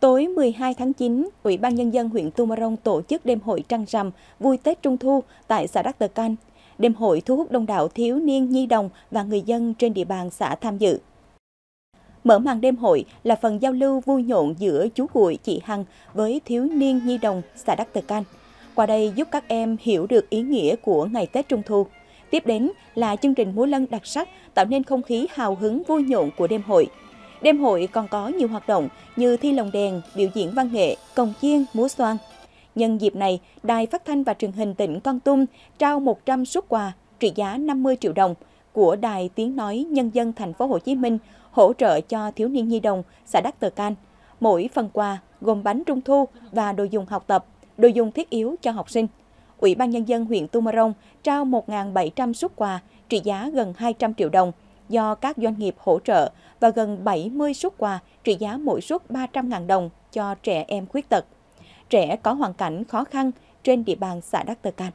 Tối 12 tháng 9, Ủy ban Nhân dân huyện Tumarong tổ chức đêm hội trăng rằm vui Tết Trung Thu tại xã Đắc Tờ Can. Đêm hội thu hút đông đảo thiếu niên, nhi đồng và người dân trên địa bàn xã tham dự. Mở màn đêm hội là phần giao lưu vui nhộn giữa chú Hụi, chị Hằng với thiếu niên, nhi đồng xã Đắc Tờ Can. Qua đây giúp các em hiểu được ý nghĩa của ngày Tết Trung Thu. Tiếp đến là chương trình múa lân đặc sắc tạo nên không khí hào hứng vui nhộn của đêm hội. Đêm hội còn có nhiều hoạt động như thi lồng đèn, biểu diễn văn nghệ, cồng chiên, múa xoan. Nhân dịp này, Đài Phát thanh và Truyền hình tỉnh Con Tum trao 100 suất quà trị giá 50 triệu đồng của Đài Tiếng nói Nhân dân thành phố Hồ Chí Minh hỗ trợ cho thiếu niên nhi đồng xã Đắc Tờ Can. Mỗi phần quà gồm bánh trung thu và đồ dùng học tập, đồ dùng thiết yếu cho học sinh. Ủy ban Nhân dân huyện Tumorong trao 1.700 suất quà trị giá gần 200 triệu đồng do các doanh nghiệp hỗ trợ và gần 70 suất quà trị giá mỗi suất 300.000 đồng cho trẻ em khuyết tật, trẻ có hoàn cảnh khó khăn trên địa bàn xã Đắc Tơ Can.